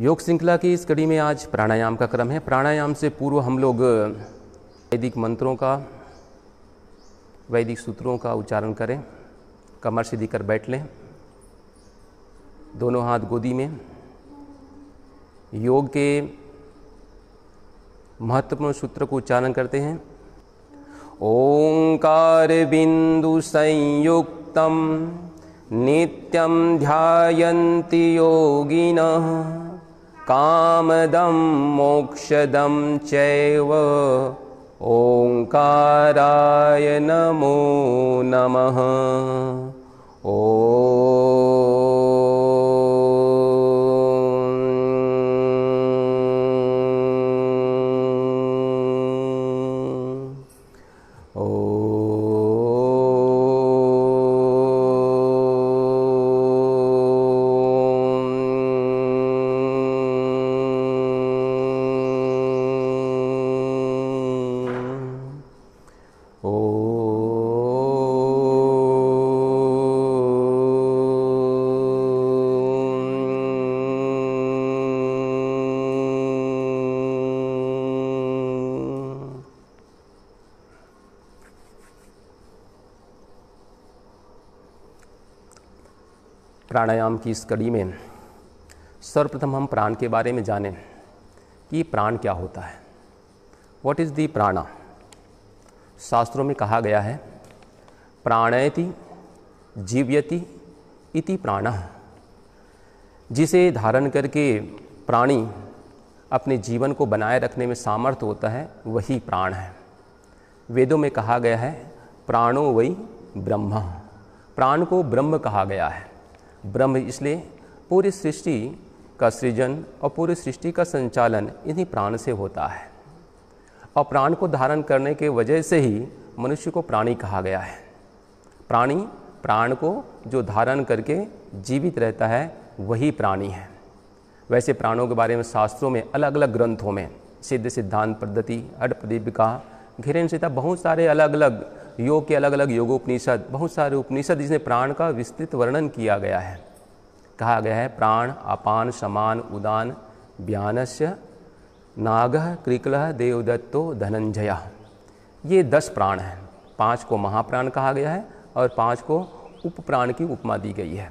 योग श्रृंखला की इस कड़ी में आज प्राणायाम का क्रम है प्राणायाम से पूर्व हम लोग वैदिक मंत्रों का वैदिक सूत्रों का उच्चारण करें कमर सीधी कर बैठ लें दोनों हाथ गोदी में योग के महत्वपूर्ण सूत्र को उच्चारण करते हैं ओंकार बिंदु संयुक्तम नित्यम ध्यायन्ति योगिनः कामदं मोक्षदं चैव ओङ्काराय नमो नमः ओ प्राणायाम की इस कड़ी में सर्वप्रथम हम प्राण के बारे में जानें कि प्राण क्या होता है वॉट इज़ दी प्राणा शास्त्रों में कहा गया है प्राणयति जीव्यति इति प्राण जिसे धारण करके प्राणी अपने जीवन को बनाए रखने में सामर्थ्य होता है वही प्राण है वेदों में कहा गया है प्राणो वही ब्रह्म प्राण को ब्रह्म कहा गया है ब्रह्म इसलिए पूरी सृष्टि का सृजन और पूरी सृष्टि का संचालन इन्हीं प्राण से होता है और प्राण को धारण करने के वजह से ही मनुष्य को प्राणी कहा गया है प्राणी प्राण को जो धारण करके जीवित रहता है वही प्राणी है वैसे प्राणों के बारे में शास्त्रों में अलग अलग ग्रंथों में सिद्ध सिद्धांत पद्धति अट प्रदीपिका घिरेन सीता बहुत सारे अलग अलग योग के अलग अलग योगोपनिषद बहुत सारे उपनिषद जिसने प्राण का विस्तृत वर्णन किया गया है कहा गया है प्राण अपान समान उदान ब्यानस्य नाग क्रिकल देवदत्तो धनंजय ये दस प्राण हैं पांच को महाप्राण कहा गया है और पांच को उपप्राण की उपमा दी गई है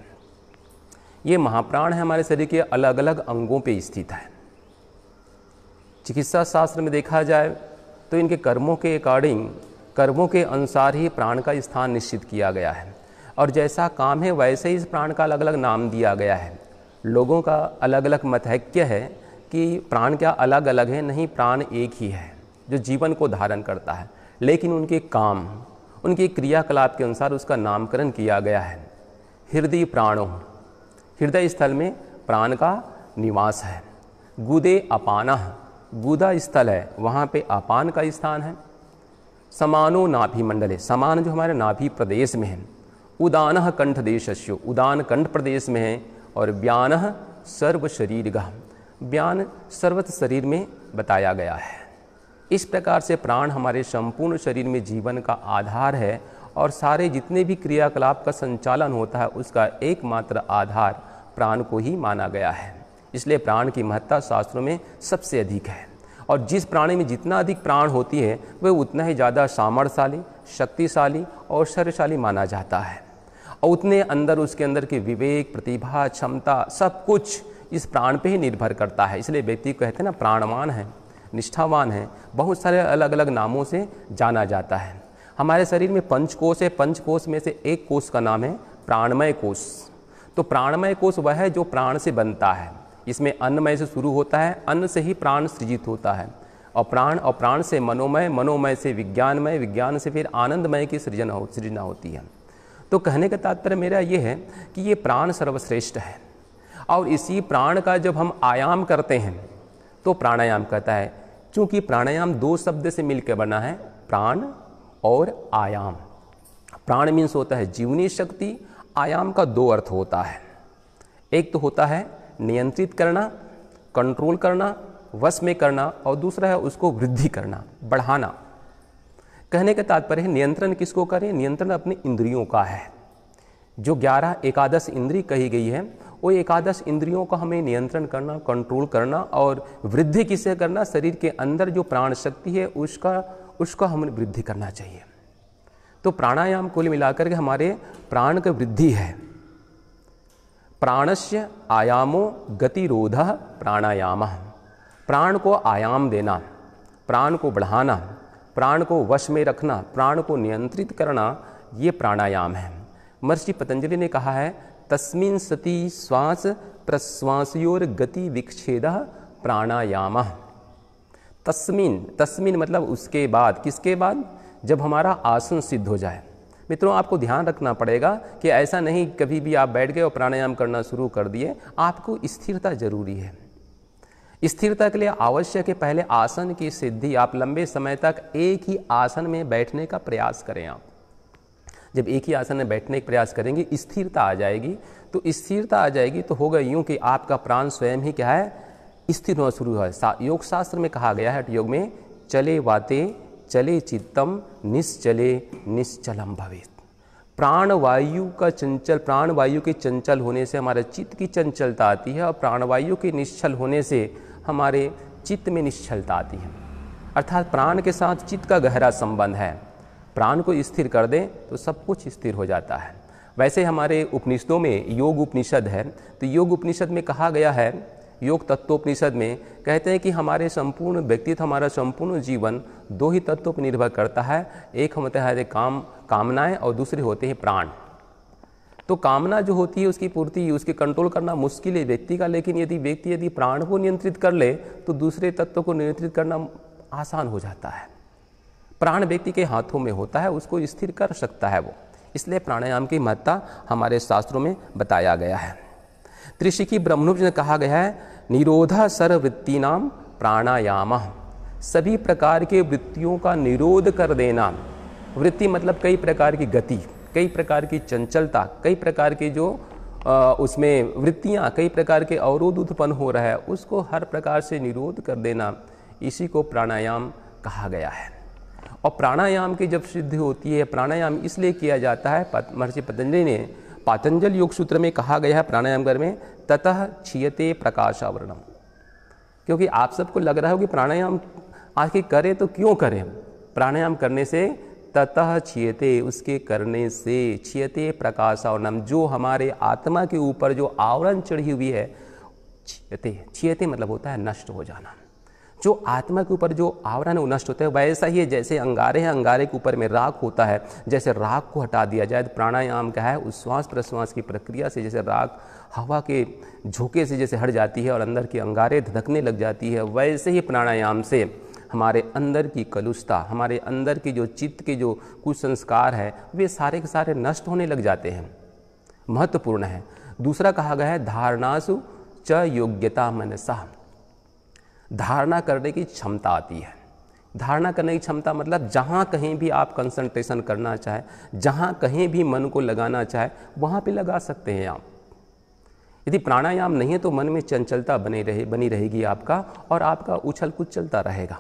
ये महाप्राण है हमारे शरीर के अलग अलग अंगों पे स्थित है चिकित्सा शास्त्र में देखा जाए तो इनके कर्मों के अकॉर्डिंग कर्मों के अनुसार ही प्राण का स्थान निश्चित किया गया है और जैसा काम है वैसे ही इस प्राण का अलग अलग नाम दिया गया है लोगों का अलग अलग मतहक्य है कि प्राण क्या अलग अलग है नहीं प्राण एक ही है जो जीवन को धारण करता है लेकिन उनके काम उनके क्रियाकलाप के अनुसार उसका नामकरण किया गया है हृदय प्राणों हृदय स्थल में प्राण का निवास है गुदे अपाना गुदा स्थल है वहाँ पे अपान का स्थान है समानो नाभि मंडले समान जो हमारे नाभि प्रदेश में है उदान कंठ देश उदान कंठ प्रदेश में है और ब्यान सर्व शरीर गह ब्यान सर्वत शरीर में बताया गया है इस प्रकार से प्राण हमारे संपूर्ण शरीर में जीवन का आधार है और सारे जितने भी क्रियाकलाप का संचालन होता है उसका एकमात्र आधार प्राण को ही माना गया है इसलिए प्राण की महत्ता शास्त्रों में सबसे अधिक है और जिस प्राणी में जितना अधिक प्राण होती है वह उतना ही ज़्यादा सामर्थ्यशाली शक्तिशाली और शर्यशाली माना जाता है और उतने अंदर उसके अंदर की विवेक प्रतिभा क्षमता सब कुछ इस प्राण पे ही निर्भर करता है इसलिए व्यक्ति को कहते हैं ना प्राणवान है निष्ठावान है बहुत सारे अलग अलग नामों से जाना जाता है हमारे शरीर में कोष है पंचकोष में से एक कोष का नाम है प्राणमय कोष तो प्राणमय कोष वह है जो प्राण से बनता है इसमें अन्नमय से शुरू होता है अन्न से ही प्राण सृजित होता है और प्राण और प्राण से मनोमय मनोमय से विज्ञानमय विज्ञान से फिर आनंदमय की सृजन हो सृजना होती है तो कहने का तात्पर्य मेरा ये है कि ये प्राण सर्वश्रेष्ठ है और इसी प्राण का जब हम आयाम करते हैं तो प्राणायाम कहता है क्योंकि प्राणायाम दो शब्द से मिलकर बना है प्राण और आयाम प्राण मीन्स होता है जीवनी शक्ति आयाम का दो अर्थ होता है एक तो होता है नियंत्रित करना कंट्रोल करना वश में करना और दूसरा है उसको वृद्धि करना बढ़ाना कहने का तात्पर्य है नियंत्रण किसको करें नियंत्रण अपने इंद्रियों का है जो ग्यारह एकादश इंद्री कही गई है वो एकादश इंद्रियों का हमें नियंत्रण करना कंट्रोल करना और वृद्धि किससे करना शरीर के अंदर जो प्राण शक्ति है उसका उसका हमें वृद्धि करना चाहिए तो प्राणायाम कुल मिलाकर के हमारे प्राण की वृद्धि है प्राणस्य आयामो गतिरोध प्राणायाम प्राण को आयाम देना प्राण को बढ़ाना प्राण को वश में रखना प्राण को नियंत्रित करना ये प्राणायाम है महर्षि पतंजलि ने कहा है तस्मिन सती श्वास प्रश्वासोर गति विक्षेद प्राणायाम तस्मिन तस्मिन मतलब उसके बाद किसके बाद जब हमारा आसन सिद्ध हो जाए मित्रों आपको ध्यान रखना पड़ेगा कि ऐसा नहीं कभी भी आप बैठ गए और प्राणायाम करना शुरू कर दिए आपको स्थिरता जरूरी है स्थिरता के लिए आवश्यक है पहले आसन की सिद्धि आप लंबे समय तक एक ही आसन में बैठने का प्रयास करें आप जब एक ही आसन में बैठने का प्रयास करेंगे स्थिरता आ जाएगी तो स्थिरता आ जाएगी तो होगा यूं कि आपका प्राण स्वयं ही क्या है स्थिर होना शुरू है योग शास्त्र में कहा गया है योग में चले वाते चले चित्तम निश्चले निश्चलम भवेत प्राणवायु का चंचल प्राणवायु के चंचल होने से हमारे चित्त की चंचलता आती है और प्राणवायु के निश्चल होने से हमारे चित्त में निश्चलता आती है अर्थात प्राण के साथ चित्त का गहरा संबंध है प्राण को स्थिर कर दें तो सब कुछ स्थिर हो जाता है वैसे हमारे उपनिषदों में योग उपनिषद है तो योग उपनिषद में कहा गया है योग तत्वोपनिषद में कहते हैं कि हमारे संपूर्ण व्यक्तित्व हमारा संपूर्ण जीवन दो ही तत्व पर निर्भर करता है एक होता है काम कामनाएं और दूसरे होते हैं प्राण तो कामना जो होती है उसकी पूर्ति उसके कंट्रोल करना मुश्किल है व्यक्ति का लेकिन यदि व्यक्ति यदि प्राण को नियंत्रित कर ले तो दूसरे तत्व को नियंत्रित करना आसान हो जाता है प्राण व्यक्ति के हाथों में होता है उसको स्थिर कर सकता है वो इसलिए प्राणायाम की महत्ता हमारे शास्त्रों में बताया गया है त्रिशिखी ब्रह्मनुज ने कहा गया है निरोधा सर्ववृत्ति नाम प्राणायाम सभी प्रकार के वृत्तियों का निरोध कर देना वृत्ति मतलब कई प्रकार की गति कई प्रकार की चंचलता कई प्रकार के जो आ, उसमें वृत्तियाँ कई प्रकार के अवरोध उत्पन्न हो रहा है उसको हर प्रकार से निरोध कर देना इसी को प्राणायाम कहा गया है और प्राणायाम की जब सिद्धि होती है प्राणायाम इसलिए किया जाता है महर्षि पतंजलि ने पातंजल योग सूत्र में कहा गया है प्राणायाम घर में ततः छियते प्रकाशावरणम क्योंकि आप सबको लग रहा हो कि प्राणायाम आखिर करें तो क्यों करें प्राणायाम करने से ततः छियते उसके करने से छियते प्रकाशावरणम जो हमारे आत्मा के ऊपर जो आवरण चढ़ी हुई है छियते छियते मतलब होता है नष्ट हो जाना जो आत्मा के ऊपर जो आवरण है वो नष्ट होता है वैसा ही है जैसे अंगारे हैं अंगारे के ऊपर में राख होता है जैसे राख को हटा दिया जाए तो प्राणायाम का है उस श्वास प्रश्वास की प्रक्रिया से जैसे राख हवा के झोंके से जैसे हट जाती है और अंदर के अंगारे धधकने लग जाती है वैसे ही प्राणायाम से हमारे अंदर की कलुषता हमारे अंदर की जो चित्त के जो संस्कार है वे सारे के सारे नष्ट होने लग जाते हैं महत्वपूर्ण है दूसरा कहा गया है धारणासु च योग्यता मनसा धारणा करने की क्षमता आती है धारणा करने की क्षमता मतलब जहाँ कहीं भी आप कंसंट्रेशन करना चाहे जहाँ कहीं भी मन को लगाना चाहे वहाँ पे लगा सकते हैं आप यदि प्राणायाम नहीं है तो मन में चंचलता बने रहे बनी रहेगी आपका और आपका उछल कूद चलता रहेगा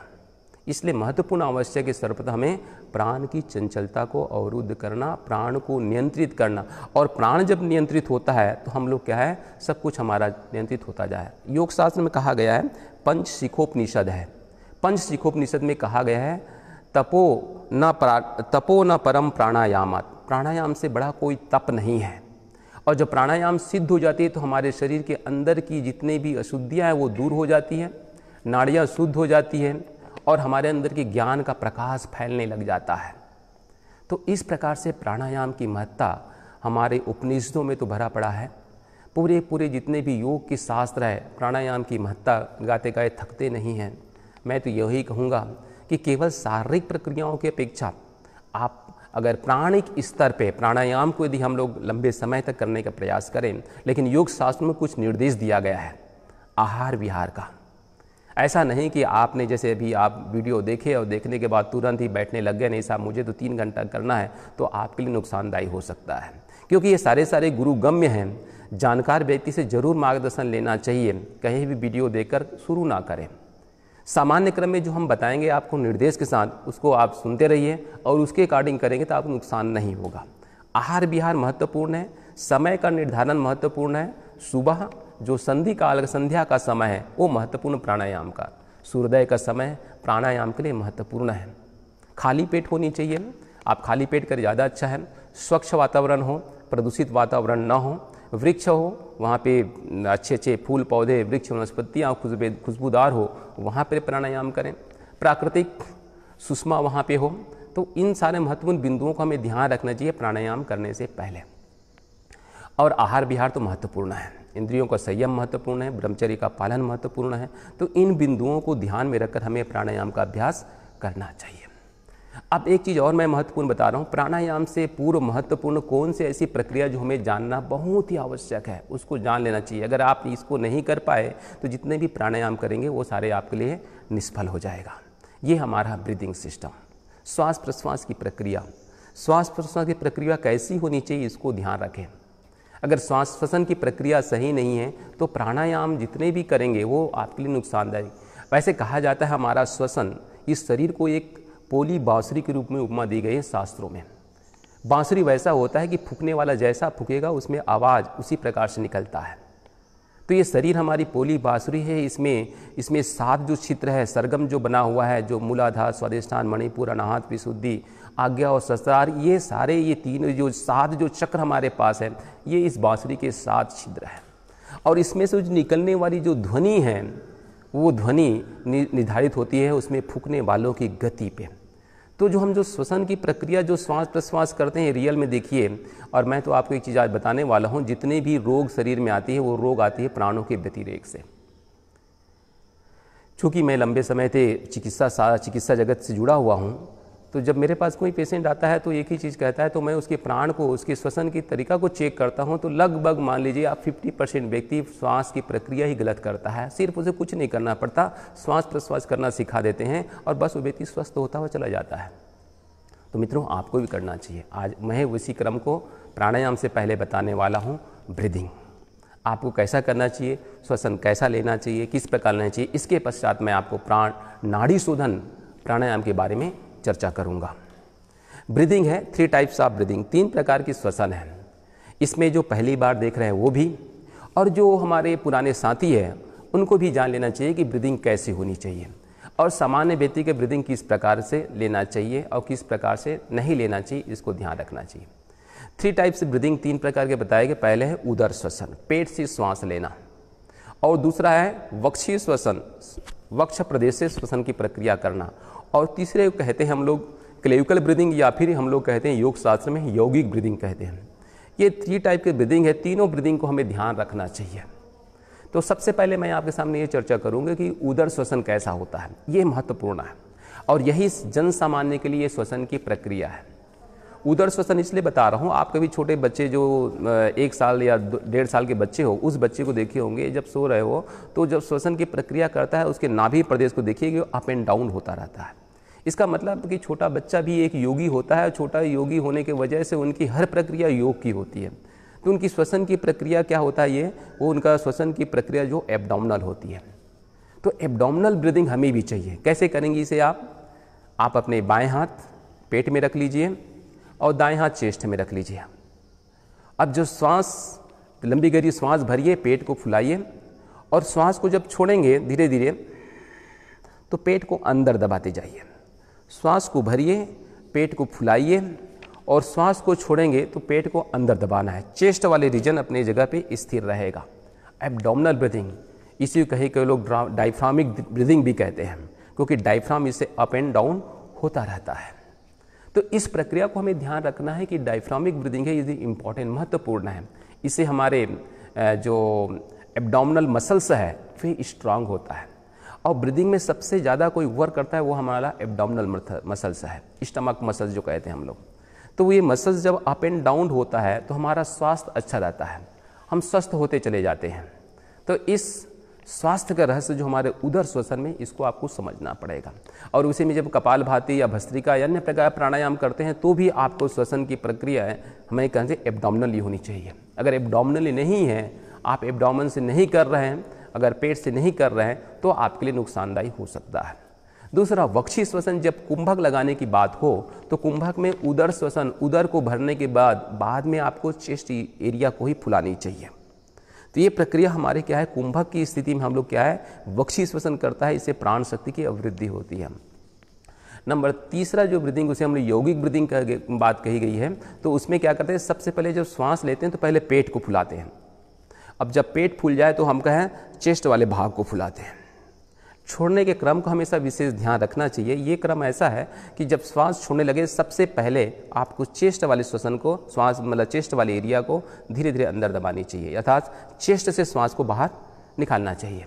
इसलिए महत्वपूर्ण आवश्यक है सर्वप्रथम हमें प्राण की चंचलता को अवरुद्ध करना प्राण को नियंत्रित करना और प्राण जब नियंत्रित होता है तो हम लोग क्या है सब कुछ हमारा नियंत्रित होता जाए योग शास्त्र में कहा गया है पंच सिखोपनिषद है पंच सिखोपनिषद में कहा गया है तपो न प्रा तपो न परम प्राणायामत प्राणायाम से बड़ा कोई तप नहीं है और जब प्राणायाम सिद्ध हो जाती है तो हमारे शरीर के अंदर की जितने भी अशुद्धियाँ हैं वो दूर हो जाती हैं नाड़ियाँ शुद्ध हो जाती हैं और हमारे अंदर के ज्ञान का प्रकाश फैलने लग जाता है तो इस प्रकार से प्राणायाम की महत्ता हमारे उपनिषदों में तो भरा पड़ा है पूरे पूरे जितने भी योग की शास्त्र है प्राणायाम की महत्ता गाते गाए थकते नहीं हैं मैं तो यही कहूँगा कि केवल शारीरिक प्रक्रियाओं की अपेक्षा आप अगर प्राणिक स्तर पे प्राणायाम को यदि हम लोग लंबे समय तक करने का प्रयास करें लेकिन योग शास्त्र में कुछ निर्देश दिया गया है आहार विहार का ऐसा नहीं कि आपने जैसे अभी आप वीडियो देखे और देखने के बाद तुरंत ही बैठने लग गए नहीं साहब मुझे तो तीन घंटा करना है तो आपके लिए नुकसानदायी हो सकता है क्योंकि ये सारे सारे गुरु गम्य हैं जानकार व्यक्ति से जरूर मार्गदर्शन लेना चाहिए कहीं भी वीडियो देखकर शुरू ना करें सामान्य क्रम में जो हम बताएंगे आपको निर्देश के साथ उसको आप सुनते रहिए और उसके अकॉर्डिंग करेंगे तो आपको नुकसान नहीं होगा आहार विहार महत्वपूर्ण है समय का निर्धारण महत्वपूर्ण है सुबह जो संधि काल संध्या का समय है वो महत्वपूर्ण प्राणायाम का सूर्योदय का समय प्राणायाम के लिए महत्वपूर्ण है खाली पेट होनी चाहिए आप खाली पेट कर ज़्यादा अच्छा है स्वच्छ वातावरण हो प्रदूषित वातावरण ना हो वृक्ष हो वहाँ पे अच्छे अच्छे फूल पौधे वृक्ष वनस्पतियाँ खुशबे खुशबूदार हो वहाँ पर प्राणायाम करें प्राकृतिक सुषमा वहाँ पे हो तो इन सारे महत्वपूर्ण बिंदुओं का हमें ध्यान रखना चाहिए प्राणायाम करने से पहले और आहार विहार तो महत्वपूर्ण है इंद्रियों का संयम महत्वपूर्ण है ब्रह्मचर्य का पालन महत्वपूर्ण है तो इन बिंदुओं को ध्यान में रखकर हमें प्राणायाम का अभ्यास करना चाहिए अब एक चीज़ और मैं महत्वपूर्ण बता रहा हूँ प्राणायाम से पूर्व महत्वपूर्ण कौन से ऐसी प्रक्रिया जो हमें जानना बहुत ही आवश्यक है उसको जान लेना चाहिए अगर आप इसको नहीं कर पाए तो जितने भी प्राणायाम करेंगे वो सारे आपके लिए निष्फल हो जाएगा ये हमारा ब्रीदिंग सिस्टम श्वास प्रश्वास की प्रक्रिया श्वास प्रश्वास की प्रक्रिया कैसी होनी चाहिए इसको ध्यान रखें अगर श्वास श्वसन की प्रक्रिया सही नहीं है तो प्राणायाम जितने भी करेंगे वो आपके लिए नुकसानदायक वैसे कहा जाता है हमारा श्वसन इस शरीर को एक पोली बांसुरी के रूप में उपमा दी गई है शास्त्रों में बांसुरी वैसा होता है कि फूकने वाला जैसा फूकेगा उसमें आवाज़ उसी प्रकार से निकलता है तो ये शरीर हमारी पोली बांसुरी है इसमें इसमें सात जो चित्र है सरगम जो बना हुआ है जो मूलाधार स्वादिष्ठान मणिपुर अनाहत विशुद्धि आज्ञा और ससार ये सारे ये तीन जो सात जो चक्र हमारे पास है ये इस बांसुरी के सात छिद्र है और इसमें से जो निकलने वाली जो ध्वनि है वो ध्वनि निर्धारित होती है उसमें फूकने वालों की गति पर तो जो हम जो श्वसन की प्रक्रिया जो श्वास प्रश्वास करते हैं रियल में देखिए और मैं तो आपको एक चीज़ आज बताने वाला हूँ जितने भी रोग शरीर में आती है वो रोग आती है प्राणों के व्यतिरेक से चूँकि मैं लंबे समय से चिकित्सा चिकित्सा जगत से जुड़ा हुआ हूँ तो जब मेरे पास कोई पेशेंट आता है तो एक ही चीज़ कहता है तो मैं उसके प्राण को उसके श्वसन की तरीका को चेक करता हूँ तो लगभग मान लीजिए आप 50 परसेंट व्यक्ति श्वास की प्रक्रिया ही गलत करता है सिर्फ उसे कुछ नहीं करना पड़ता श्वास प्रश्वास करना सिखा देते हैं और बस वो व्यक्ति स्वस्थ होता हुआ चला जाता है तो मित्रों आपको भी करना चाहिए आज मैं उसी क्रम को प्राणायाम से पहले बताने वाला हूँ ब्रीदिंग आपको कैसा करना चाहिए श्वसन कैसा लेना चाहिए किस प्रकार लेना चाहिए इसके पश्चात मैं आपको प्राण नाड़ी शोधन प्राणायाम के बारे में चर्चा करूँगा ब्रीदिंग है थ्री टाइप्स ऑफ ब्रीदिंग तीन प्रकार की श्वसन है इसमें जो पहली बार देख रहे हैं वो भी और जो हमारे पुराने साथी हैं उनको भी जान लेना चाहिए कि ब्रीदिंग कैसे होनी चाहिए और सामान्य व्यक्ति के ब्रीदिंग किस प्रकार से लेना चाहिए और किस प्रकार से नहीं लेना चाहिए इसको ध्यान रखना चाहिए थ्री टाइप्स ब्रीदिंग तीन प्रकार के बताए गए पहले है उदर श्वसन पेट से श्वास लेना और दूसरा है वक्षीय श्वसन वक्ष प्रदेश से श्वसन की प्रक्रिया करना और तीसरे कहते हैं हम लोग क्लेविकल ब्रीदिंग या फिर हम लोग कहते हैं योग शास्त्र में यौगिक ब्रीदिंग कहते हैं ये थ्री टाइप के ब्रीदिंग है तीनों ब्रीदिंग को हमें ध्यान रखना चाहिए तो सबसे पहले मैं आपके सामने ये चर्चा करूँगा कि उदर श्वसन कैसा होता है ये महत्वपूर्ण है और यही जन सामान्य के लिए श्वसन की प्रक्रिया है उदर श्वसन इसलिए बता रहा हूँ आप कभी छोटे बच्चे जो एक साल या डेढ़ साल के बच्चे हो उस बच्चे को देखे होंगे जब सो रहे हो तो जब श्वसन की प्रक्रिया करता है उसके नाभि प्रदेश को देखिए कि अप एंड डाउन होता रहता है इसका मतलब कि छोटा बच्चा भी एक योगी होता है छोटा योगी होने के वजह से उनकी हर प्रक्रिया योग की होती है तो उनकी श्वसन की प्रक्रिया क्या होता है ये वो उनका श्वसन की प्रक्रिया जो एबडामनल होती है तो एबडामनल ब्रीदिंग हमें भी चाहिए कैसे करेंगे इसे आप आप अपने बाएं हाथ पेट में रख लीजिए और दाएं हाथ चेस्ट में रख लीजिए अब जो श्वास लंबी गहरी श्वास भरिए पेट को फुलाइए और श्वास को जब छोड़ेंगे धीरे धीरे तो पेट को अंदर दबाते जाइए श्वास को भरिए पेट को फुलाइए और श्वास को छोड़ेंगे तो पेट को अंदर दबाना है चेस्ट वाले रीजन अपनी जगह पे स्थिर रहेगा एबडोमिनल ब्रीदिंग इसी कहीं कई लोग डाइफ्रामिक ब्रीदिंग भी कहते हैं क्योंकि डाइफ्राम इससे अप एंड डाउन होता रहता है तो इस प्रक्रिया को हमें ध्यान रखना है कि डाइफ्रामिक ब्रीदिंग है ये इम्पॉर्टेंट महत्वपूर्ण है इससे हमारे जो एबडोमिनल मसल्स है वे स्ट्रांग होता है और ब्रीदिंग में सबसे ज़्यादा कोई वर्क करता है वो हमारा एबडामनल मसल्स है स्टमक मसल्स जो कहते हैं हम लोग तो ये मसल्स जब अप एंड डाउन होता है तो हमारा स्वास्थ्य अच्छा रहता है हम स्वस्थ होते चले जाते हैं तो इस स्वास्थ्य का रहस्य जो हमारे उधर श्वसन में इसको आपको समझना पड़ेगा और उसी में जब कपाल भाती या भस्त्रिका या अन्य प्रकार प्राणायाम करते हैं तो भी आपको श्वसन की प्रक्रिया हमें कहें हैं एबडामनली होनी चाहिए अगर एबडामनली नहीं है आप एबडामन से नहीं कर रहे हैं अगर पेट से नहीं कर रहे हैं तो आपके लिए नुकसानदायी हो सकता है दूसरा वक्षी श्वसन जब कुंभक लगाने की बात हो तो कुंभक में उदर श्वसन उदर को भरने के बाद बाद में आपको चेस्ट एरिया को ही फुलानी चाहिए तो ये प्रक्रिया हमारे क्या है कुंभक की स्थिति में हम लोग क्या है वक्षी श्वसन करता है इससे प्राण शक्ति की अवृद्धि होती है नंबर तीसरा जो ब्रीदिंग उसे हमने यौगिक ब्रीदिंग का बात कही गई है तो उसमें क्या करते हैं सबसे पहले जब श्वास लेते हैं तो पहले पेट को फुलाते हैं अब जब पेट फूल जाए तो हम कहें चेस्ट वाले भाग को फुलाते हैं छोड़ने के क्रम को हमेशा विशेष ध्यान रखना चाहिए ये क्रम ऐसा है कि जब श्वास छोड़ने लगे सबसे पहले आपको चेस्ट वाले श्वसन को श्वास मतलब चेस्ट वाले एरिया को धीरे धीरे अंदर दबानी चाहिए अर्थात चेस्ट से श्वास को बाहर निकालना चाहिए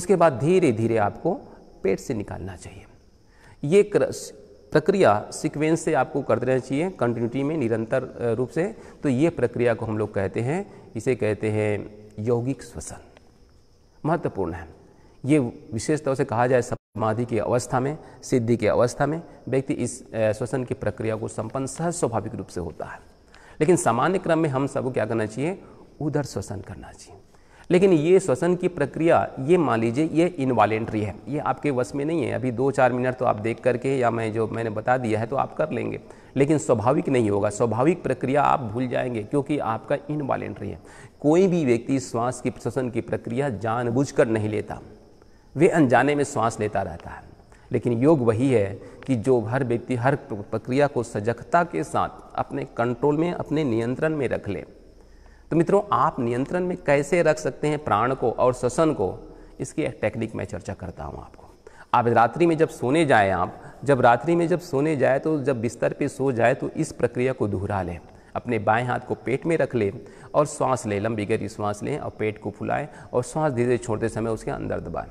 उसके बाद धीरे धीरे आपको पेट से निकालना चाहिए ये प्रक्रिया सिक्वेंस से आपको करते रहना चाहिए कंटिन्यूटी में निरंतर रूप से तो ये प्रक्रिया को हम लोग कहते हैं इसे कहते हैं यौगिक श्वसन महत्वपूर्ण है ये विशेष तौर से कहा जाए समाधि की अवस्था में सिद्धि की अवस्था में व्यक्ति इस श्वसन की प्रक्रिया को संपन्न सहज स्वाभाविक रूप से होता है लेकिन सामान्य क्रम में हम सबको क्या करना चाहिए उधर श्वसन करना चाहिए लेकिन ये श्वसन की प्रक्रिया ये मान लीजिए ये इनवालेंट्री है ये आपके वश में नहीं है अभी दो चार मिनट तो आप देख करके या मैं जो मैंने बता दिया है तो आप कर लेंगे लेकिन स्वाभाविक नहीं होगा स्वाभाविक प्रक्रिया आप भूल जाएंगे क्योंकि आपका इनवालेंट्री है कोई भी व्यक्ति श्वास की प्रश्वसन की प्रक्रिया जानबूझकर नहीं लेता वे अनजाने में श्वास लेता रहता है लेकिन योग वही है कि जो हर व्यक्ति हर प्रक्रिया को सजगता के साथ अपने कंट्रोल में अपने नियंत्रण में रख ले तो मित्रों आप नियंत्रण में कैसे रख सकते हैं प्राण को और श्वसन को इसकी एक टेक्निक मैं चर्चा करता हूँ आपको आप रात्रि में जब सोने जाए आप जब रात्रि में जब सोने जाए तो जब बिस्तर पे सो जाए तो इस प्रक्रिया को दोहरा लें अपने बाएं हाथ को पेट में रख लें और श्वास लें लंबी गहरी श्वास लें और पेट को फुलाएं और श्वास धीरे धीरे छोड़ते समय उसके अंदर दबाएं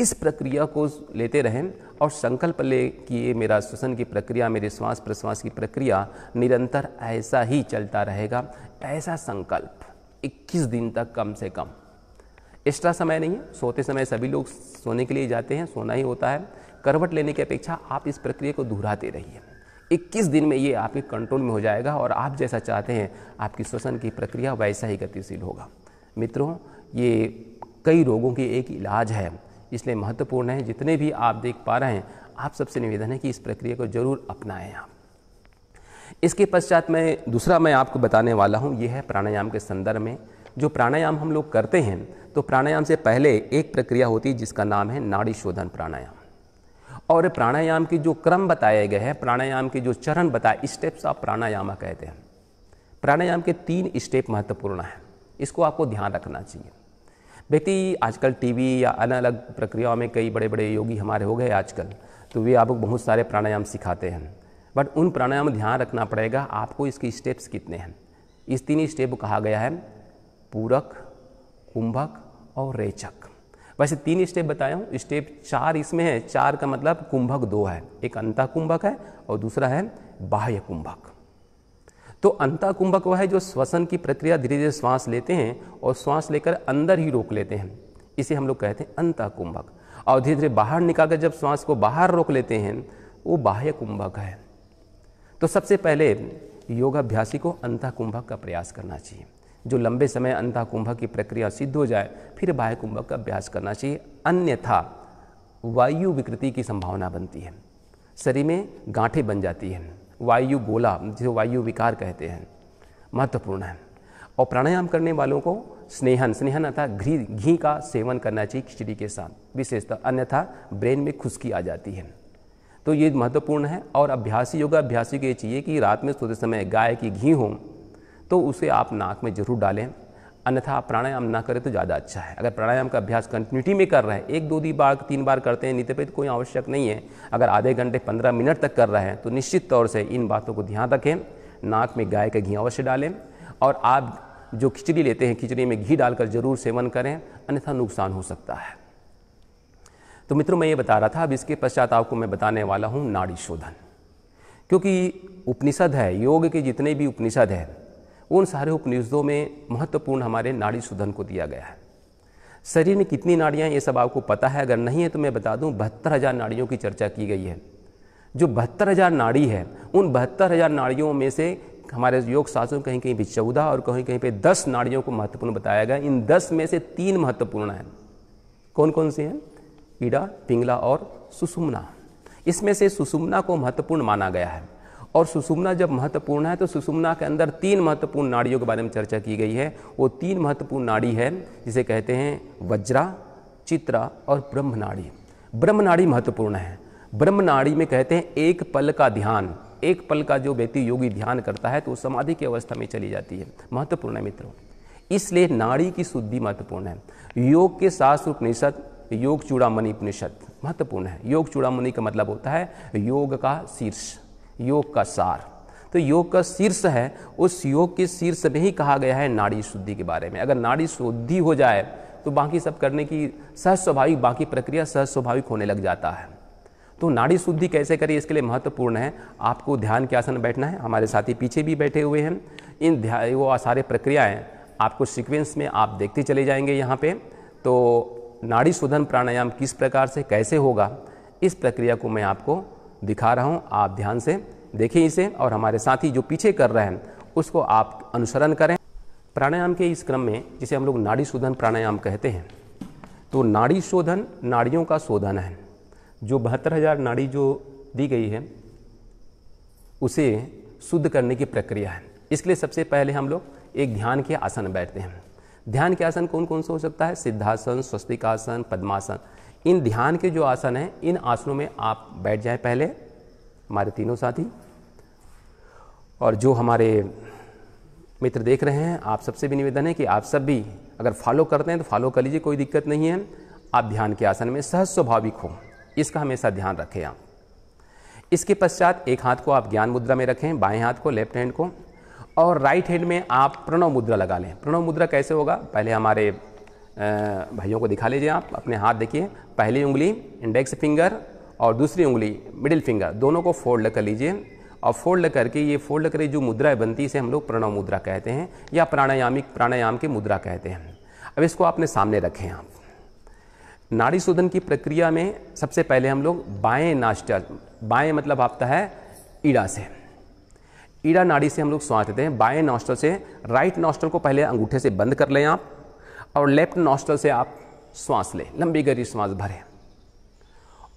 इस प्रक्रिया को लेते रहें और संकल्प ले कि ये मेरा श्वसन की प्रक्रिया मेरे श्वास प्रश्वास की प्रक्रिया निरंतर ऐसा ही चलता रहेगा ऐसा संकल्प 21 दिन तक कम से कम एक्स्ट्रा समय नहीं है सोते समय सभी लोग सोने के लिए जाते हैं सोना ही होता है करवट लेने की अपेक्षा आप इस प्रक्रिया को दोहराते रहिए 21 दिन में ये आपके कंट्रोल में हो जाएगा और आप जैसा चाहते हैं आपकी श्वसन की प्रक्रिया वैसा ही गतिशील होगा मित्रों ये कई रोगों की एक इलाज है इसलिए महत्वपूर्ण है जितने भी आप देख पा रहे हैं आप सबसे निवेदन है कि इस प्रक्रिया को जरूर अपनाएं आप इसके पश्चात मैं दूसरा मैं आपको बताने वाला हूँ ये है प्राणायाम के संदर्भ में जो प्राणायाम हम लोग करते हैं तो प्राणायाम से पहले एक प्रक्रिया होती है जिसका नाम है नाड़ी शोधन प्राणायाम और प्राणायाम के जो क्रम बताए गए हैं प्राणायाम के जो चरण बताए स्टेप्स आप प्राणायाम कहते हैं प्राणायाम के तीन स्टेप महत्वपूर्ण हैं इसको आपको ध्यान रखना चाहिए व्यक्ति आजकल टीवी या अलग अलग प्रक्रियाओं में कई बड़े बड़े योगी हमारे हो गए आजकल तो वे आपको बहुत सारे प्राणायाम सिखाते हैं बट उन प्राणायाम ध्यान रखना पड़ेगा आपको इसके स्टेप्स कितने हैं इस तीन स्टेप कहा गया है पूरक कुंभक और रेचक वैसे तीन स्टेप बताया हूँ स्टेप चार इसमें है चार का मतलब कुंभक दो है एक अंता कुंभक है और दूसरा है बाह्य कुंभक तो अंता कुंभक वह है जो श्वसन की प्रक्रिया धीरे धीरे श्वास लेते हैं और श्वास लेकर अंदर ही रोक लेते हैं इसे हम लोग कहते हैं अंता कुंभक और धीरे धीरे बाहर निकाल कर जब श्वास को बाहर रोक लेते हैं वो बाह्य कुंभक है तो सबसे पहले योगाभ्यासी को अंता कुंभक का प्रयास करना चाहिए जो लंबे समय अंधा कुंभक की प्रक्रिया सिद्ध हो जाए फिर बाह्य कुंभक का अभ्यास करना चाहिए अन्यथा वायु विकृति की संभावना बनती है शरीर में गांठें बन जाती हैं वायु गोला जिसे वायु विकार कहते हैं महत्वपूर्ण है और प्राणायाम करने वालों को स्नेहन स्नेहन अर्थात घी घी का सेवन करना चाहिए खिचड़ी के साथ विशेषतः अन्यथा ब्रेन में खुशकी आ जाती है तो ये महत्वपूर्ण है और अभ्यासी योगा अभ्यासी को ये चाहिए कि रात में सोते समय गाय की घी हो तो उसे आप नाक में ज़रूर डालें अन्यथा आप प्राणायाम ना करें तो ज़्यादा अच्छा है अगर प्राणायाम का अभ्यास कंटिन्यूटी में कर रहे हैं एक दो दी बार तीन बार करते हैं नीति तो कोई आवश्यक नहीं है अगर आधे घंटे पंद्रह मिनट तक कर रहे हैं तो निश्चित तौर से इन बातों को ध्यान रखें नाक में गाय का घी अवश्य डालें और आप जो खिचड़ी लेते हैं खिचड़ी में घी डालकर ज़रूर सेवन करें अन्यथा नुकसान हो सकता है तो मित्रों मैं ये बता रहा था अब इसके पश्चात आपको मैं बताने वाला हूँ नाड़ी शोधन क्योंकि उपनिषद है योग के जितने भी उपनिषद हैं उन सारे उपनिषदों में महत्वपूर्ण हमारे नाड़ी शोधन को दिया गया है शरीर में कितनी नाड़ियाँ ये सब आपको पता है अगर नहीं है तो मैं बता दूँ बहत्तर हज़ार नाड़ियों की चर्चा की गई है जो बहत्तर हज़ार नाड़ी है उन बहत्तर हज़ार नाड़ियों में से हमारे योग शास्त्रों कहीं कहीं भी चौदह और कहीं कहीं पर दस नाड़ियों को महत्वपूर्ण बताया गया इन दस में से तीन महत्वपूर्ण हैं कौन कौन से हैं ईडा पिंगला और सुसुमना इसमें से सुसुमना को महत्वपूर्ण माना गया है और सुषुम्ना जब महत्वपूर्ण है तो सुषुम्ना के अंदर तीन महत्वपूर्ण नाड़ियों के बारे में चर्चा की गई है वो तीन महत्वपूर्ण नाड़ी है जिसे कहते हैं वज्रा चित्रा और ब्रह्म नाड़ी ब्रह्म नाड़ी महत्वपूर्ण है ब्रह्म नाड़ी में कहते हैं एक पल का ध्यान एक पल का जो व्यक्ति योगी ध्यान करता है तो वो समाधि की अवस्था में चली जाती है महत्वपूर्ण है मित्रों इसलिए नाड़ी की शुद्धि महत्वपूर्ण है योग के शास्त्र उपनिषद योग चूड़ामणि उपनिषद महत्वपूर्ण है योग चूड़ामणि का मतलब होता है योग का शीर्ष योग का सार तो योग का शीर्ष है उस योग के शीर्ष में ही कहा गया है नाड़ी शुद्धि के बारे में अगर नाड़ी शुद्धि हो जाए तो बाकी सब करने की सहज स्वाभाविक बाकी प्रक्रिया सहज स्वाभाविक होने लग जाता है तो नाड़ी शुद्धि कैसे करें इसके लिए महत्वपूर्ण है आपको ध्यान के आसन में बैठना है हमारे साथी पीछे भी बैठे हुए हैं इन ध्यान वो सारे प्रक्रियाएँ आपको सिक्वेंस में आप देखते चले जाएंगे यहाँ पे तो नाड़ी शोधन प्राणायाम किस प्रकार से कैसे होगा इस प्रक्रिया को मैं आपको दिखा रहा हूँ आप ध्यान से देखें इसे और हमारे साथी जो पीछे कर रहे हैं उसको आप अनुसरण करें प्राणायाम के इस क्रम में जिसे हम लोग नाड़ी शोधन प्राणायाम कहते हैं तो नाड़ी शोधन नाड़ियों का शोधन है जो बहत्तर हज़ार नाड़ी जो दी गई है उसे शुद्ध करने की प्रक्रिया है इसके लिए सबसे पहले हम लोग एक ध्यान के आसन बैठते हैं ध्यान के आसन कौन कौन सा हो सकता है सिद्धासन स्वस्तिकासन पद्मासन इन ध्यान के जो आसन हैं इन आसनों में आप बैठ जाएं पहले हमारे तीनों साथी और जो हमारे मित्र देख रहे हैं आप सबसे भी निवेदन है कि आप सब भी अगर फॉलो करते हैं तो फॉलो कर लीजिए कोई दिक्कत नहीं है आप ध्यान के आसन में सहज स्वाभाविक हो इसका हमेशा ध्यान रखें आप इसके पश्चात एक हाथ को आप ज्ञान मुद्रा में रखें बाएं हाथ को लेफ्ट हैंड को और राइट हैंड में आप प्रणव मुद्रा लगा लें प्रणव मुद्रा कैसे होगा पहले हमारे भाइयों को दिखा लीजिए आप अपने हाथ देखिए पहली उंगली इंडेक्स फिंगर और दूसरी उंगली मिडिल फिंगर दोनों को फोल्ड कर लीजिए और फोल्ड करके ये फोल्ड करके जो मुद्राएं बनती इसे हम लोग प्रणव मुद्रा कहते हैं या प्राणायामिक प्राणायाम की मुद्रा कहते हैं अब इसको आपने सामने रखें आप नाड़ी शोधन की प्रक्रिया में सबसे पहले हम लोग बाएँ नाश्ता बाएँ मतलब आपता है ईड़ा से ईड़ा नाड़ी से हम लोग स्वास्थ्य देते हैं बाएँ नॉस्टल से राइट नॉस्टल को पहले अंगूठे से बंद कर लें आप और लेफ्ट नॉस्टल से आप श्वास लें लंबी गहरी श्वास भरें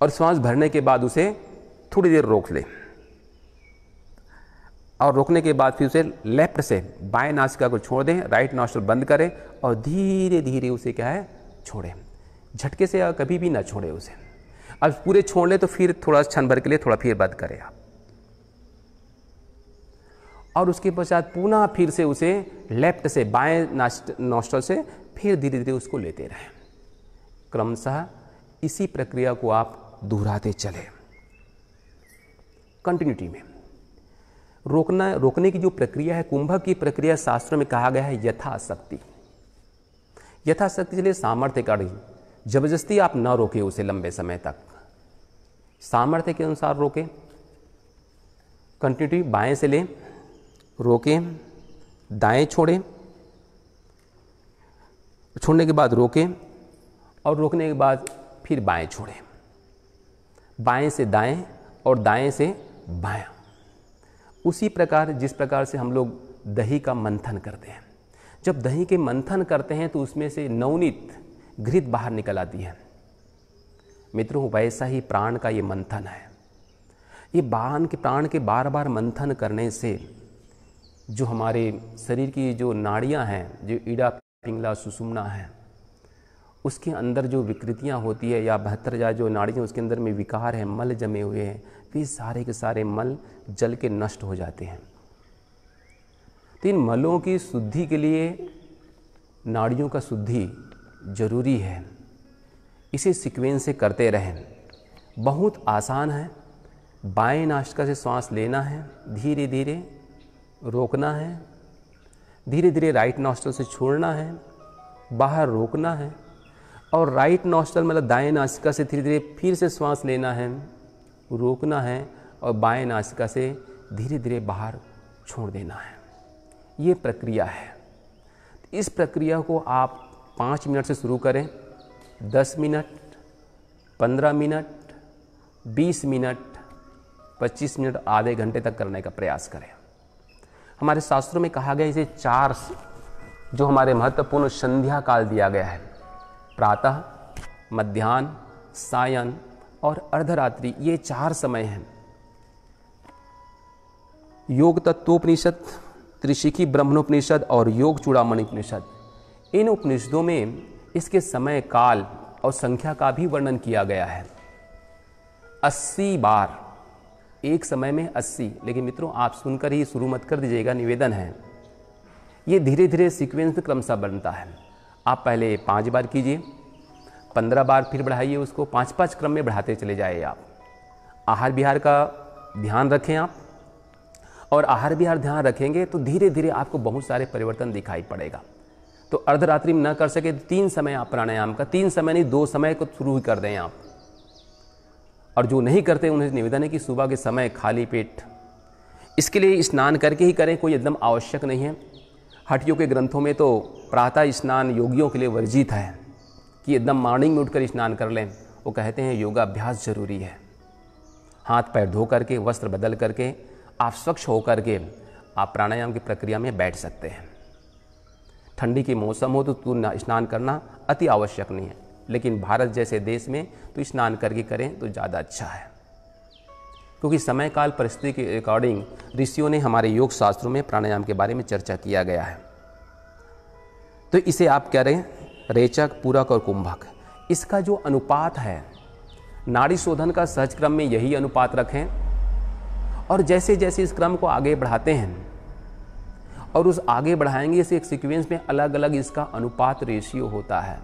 और श्वास भरने के बाद उसे थोड़ी देर रोक लें और रोकने के बाद फिर उसे लेफ्ट से बाएं नासिका को छोड़ दें राइट नॉस्टल बंद करें और धीरे धीरे उसे क्या है छोड़ें झटके से कभी भी ना छोड़ें उसे अब पूरे छोड़ लें तो फिर थोड़ा क्षण भर के लिए थोड़ा फिर बंद करें आप और उसके पश्चात पुनः फिर से उसे लेफ्ट से बाएं नॉस्टल से फिर धीरे धीरे उसको लेते रहें क्रमशः इसी प्रक्रिया को आप दोहराते चले कंटिन्यूटी में रोकना रोकने की जो प्रक्रिया है कुंभक की प्रक्रिया शास्त्र में कहा गया है यथाशक्ति यथाशक्ति चलिए सामर्थ्य का जबरदस्ती आप न रोके उसे लंबे समय तक सामर्थ्य के अनुसार रोके कंटिन्यूटी बाएं से लें रोके दाएं छोड़ें छोड़ने के बाद रोकें और रोकने के बाद फिर बाएं छोड़ें बाएं से दाएं और दाएं से बाया उसी प्रकार जिस प्रकार से हम लोग दही का मंथन करते हैं जब दही के मंथन करते हैं तो उसमें से नवनीत घृत बाहर निकल आती है मित्रों वैसा ही प्राण का ये मंथन है ये बाण के प्राण के बार बार मंथन करने से जो हमारे शरीर की जो नाड़ियाँ हैं जो ईड़ा पिंगला सुसुमना है उसके अंदर जो विकृतियाँ होती है या बेहतर या जो नाड़ियाँ उसके अंदर में विकार है मल जमे हुए हैं वे तो सारे के सारे मल जल के नष्ट हो जाते हैं तो इन मलों की शुद्धि के लिए नाड़ियों का शुद्धि जरूरी है इसे सिक्वेंस से करते रहें बहुत आसान है बाएं नाश्ता से सांस लेना है धीरे धीरे रोकना है धीरे धीरे राइट नॉस्टल से छोड़ना है बाहर रोकना है और राइट नॉस्टल मतलब दाएं नासिका से धीरे धीरे फिर से श्वास लेना है रोकना है और बाएं नासिका से धीरे धीरे बाहर छोड़ देना है ये प्रक्रिया है इस प्रक्रिया को आप पाँच मिनट से शुरू करें दस मिनट पंद्रह मिनट बीस मिनट पच्चीस मिनट आधे घंटे तक करने का प्रयास करें हमारे शास्त्रों में कहा गया इसे चार जो हमारे महत्वपूर्ण संध्या काल दिया गया है प्रातः मध्यान्ह सायन और अर्धरात्रि ये चार समय हैं योग तत्वोपनिषद त्रिशिखी ब्रह्मोपनिषद और योग चूड़ामणि उपनिषद इन उपनिषदों में इसके समय काल और संख्या का भी वर्णन किया गया है अस्सी बार एक समय में अस्सी लेकिन मित्रों आप सुनकर ही शुरू मत कर दीजिएगा निवेदन है ये धीरे धीरे सीक्वेंस क्रमशः बनता है आप पहले पाँच बार कीजिए पंद्रह बार फिर बढ़ाइए उसको पाँच पाँच क्रम में बढ़ाते चले जाइए आप आहार विहार का ध्यान रखें आप और आहार विहार ध्यान रखेंगे तो धीरे धीरे आपको बहुत सारे परिवर्तन दिखाई पड़ेगा तो अर्धरात्रि में न कर सके तो तीन समय आप प्राणायाम का तीन समय नहीं दो समय को शुरू कर दें आप और जो नहीं करते उन्हें निवेदन है कि सुबह के समय खाली पेट इसके लिए स्नान करके ही करें कोई एकदम आवश्यक नहीं है हटियों के ग्रंथों में तो प्रातः स्नान योगियों के लिए वर्जित है कि एकदम मॉर्निंग में उठकर स्नान कर लें वो कहते हैं योगाभ्यास जरूरी है हाथ पैर धो करके वस्त्र बदल करके आप स्वच्छ होकर के आप प्राणायाम की प्रक्रिया में बैठ सकते हैं ठंडी के मौसम हो तो स्नान करना अति आवश्यक नहीं है लेकिन भारत जैसे देश में तो स्नान करके करें तो ज़्यादा अच्छा है क्योंकि समय काल परिस्थिति के अकॉर्डिंग ऋषियों ने हमारे योग शास्त्रों में प्राणायाम के बारे में चर्चा किया गया है तो इसे आप कह रहे हैं रेचक पूरक और कुंभक इसका जो अनुपात है नाड़ी शोधन का सहज क्रम में यही अनुपात रखें और जैसे जैसे इस क्रम को आगे बढ़ाते हैं और उस आगे बढ़ाएंगे इसे एक सीक्वेंस में अलग अलग इसका अनुपात रेशियो होता है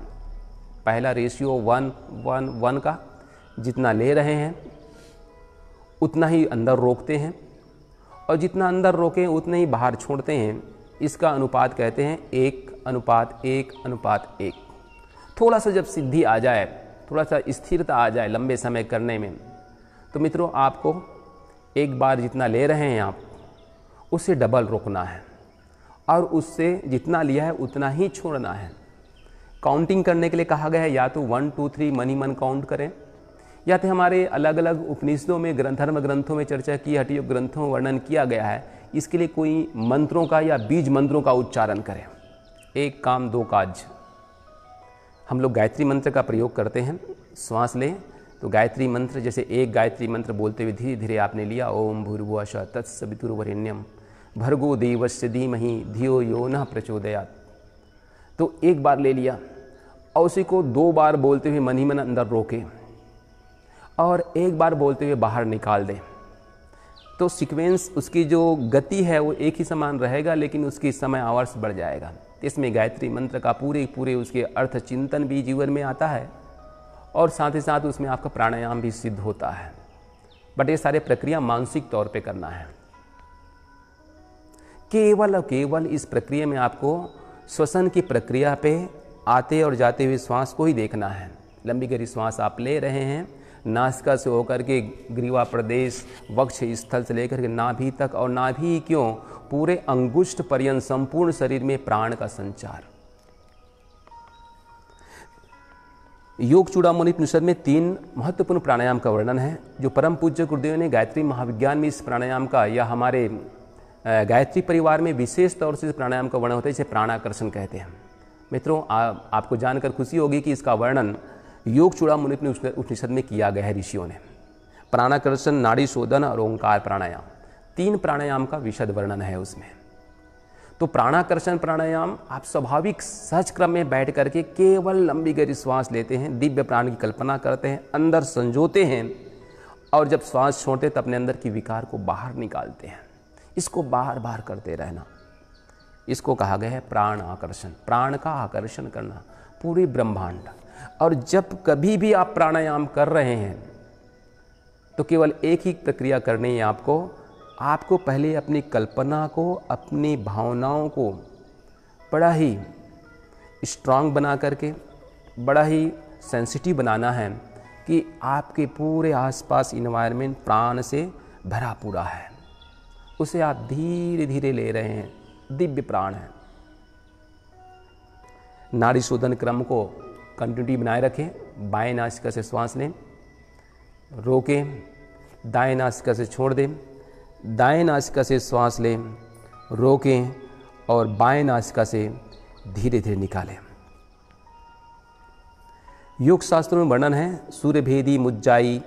पहला रेशियो वन वन वन का जितना ले रहे हैं उतना ही अंदर रोकते हैं और जितना अंदर रोकें उतना ही बाहर छोड़ते हैं इसका अनुपात कहते हैं एक अनुपात एक अनुपात एक थोड़ा सा जब सिद्धि आ जाए थोड़ा सा स्थिरता आ जाए लंबे समय करने में तो मित्रों आपको एक बार जितना ले रहे हैं आप उससे डबल रोकना है और उससे जितना लिया है उतना ही छोड़ना है काउंटिंग करने के लिए कहा गया है या तो वन टू थ्री मनी मन काउंट करें या तो हमारे अलग अलग उपनिषदों में ग्रंथ धर्म ग्रंथों में चर्चा की हटियो ग्रंथों वर्णन किया गया है इसके लिए कोई मंत्रों का या बीज मंत्रों का उच्चारण करें एक काम दो काज हम लोग गायत्री मंत्र का प्रयोग करते हैं श्वास लें तो गायत्री मंत्र जैसे एक गायत्री मंत्र बोलते हुए धीरे धीरे आपने लिया ओम भूर्भुआ श तत्सवितुर्वरेण्यम भर्गो देवस्य धीमहि धियो यो न प्रचोदयात तो एक बार ले लिया और उसी को दो बार बोलते हुए मन ही मन अंदर रोके और एक बार बोलते हुए बाहर निकाल दें तो सीक्वेंस उसकी जो गति है वो एक ही समान रहेगा लेकिन उसकी समय आवर्स बढ़ जाएगा इसमें गायत्री मंत्र का पूरे पूरे उसके अर्थ चिंतन भी जीवन में आता है और साथ ही साथ उसमें आपका प्राणायाम भी सिद्ध होता है बट ये सारे प्रक्रिया मानसिक तौर पे करना है केवल और केवल इस प्रक्रिया में आपको श्वसन की प्रक्रिया पे आते और जाते हुए श्वास को ही देखना है लंबी गहरी श्वास आप ले रहे हैं नासिका से होकर के ग्रीवा प्रदेश वक्ष स्थल से लेकर के नाभि तक और नाभि क्यों पूरे अंगुष्ठ पर्यंत संपूर्ण शरीर में प्राण का संचार योग चूड़ामणि उपनिषद में तीन महत्वपूर्ण प्राणायाम का वर्णन है जो परम पूज्य गुरुदेव ने गायत्री महाविज्ञान में इस प्राणायाम का या हमारे गायत्री परिवार में विशेष तौर से इस प्राणायाम का वर्णन होता है जिसे प्राणाकर्षण कहते हैं मित्रों आपको जानकर खुशी होगी कि इसका वर्णन योग चूड़ा मुनि उपनिषद में किया गया है ऋषियों ने प्राणाकर्षण नाड़ी शोधन और ओंकार प्राणायाम तीन प्राणायाम का विशद वर्णन है उसमें तो प्राणाकर्षण प्राणायाम आप स्वाभाविक सहज क्रम में बैठ करके केवल लंबी गहरी श्वास लेते हैं दिव्य प्राण की कल्पना करते हैं अंदर संजोते हैं और जब श्वास छोड़ते तब अपने अंदर की विकार को बाहर निकालते हैं इसको बार बार करते रहना इसको कहा गया है प्राण आकर्षण प्राण का आकर्षण करना पूरी ब्रह्मांड और जब कभी भी आप प्राणायाम कर रहे हैं तो केवल एक ही प्रक्रिया करनी है आपको आपको पहले अपनी कल्पना को अपनी भावनाओं को बड़ा ही स्ट्रांग बना करके बड़ा ही सेंसिटिव बनाना है कि आपके पूरे आसपास इन्वायरमेंट प्राण से भरा पूरा है उसे आप धीरे धीरे ले रहे हैं दिव्य प्राण है नारी शोधन क्रम को कंटिन्यूटी बनाए रखें बाएं नासिका से श्वास लें रोकें दाएं नासिका से छोड़ दें दाएं नासिका से श्वास लें रोकें और बाएं नासिका से धीरे धीरे निकालें योग शास्त्रों में वर्णन है सूर्य भेदी मुज्जाई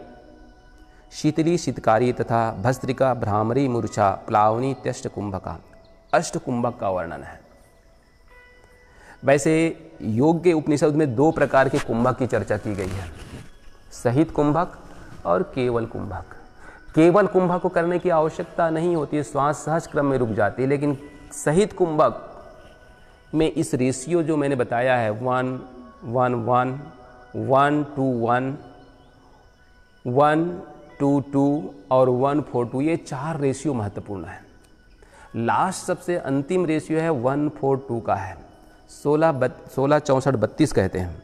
शीतली शीतकारी तथा भस्त्रिका भ्रामरी मूर्छा प्लावनी त्यष्ट कुंभका अष्टकुंभक का वर्णन है वैसे योग के उपनिषद में दो प्रकार के कुंभक की चर्चा की गई है सहित कुंभक और केवल कुंभक केवल कुंभक को करने की आवश्यकता नहीं होती श्वास सहज क्रम में रुक जाती है लेकिन सहित कुंभक में इस रेशियो जो मैंने बताया है one one one one two one one two two और वन फोर टू ये चार रेशियो महत्वपूर्ण है लास्ट सबसे अंतिम रेशियो है वन फोर टू का है सोलह बत सोलह चौंसठ बत्तीस कहते हैं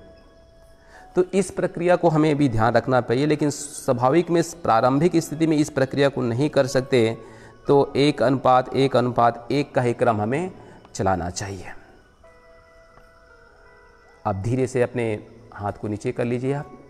तो इस प्रक्रिया को हमें भी ध्यान रखना चाहिए लेकिन स्वाभाविक में प्रारंभिक स्थिति में इस प्रक्रिया को नहीं कर सकते तो एक अनुपात एक अनुपात एक का ही क्रम हमें चलाना चाहिए अब धीरे से अपने हाथ को नीचे कर लीजिए आप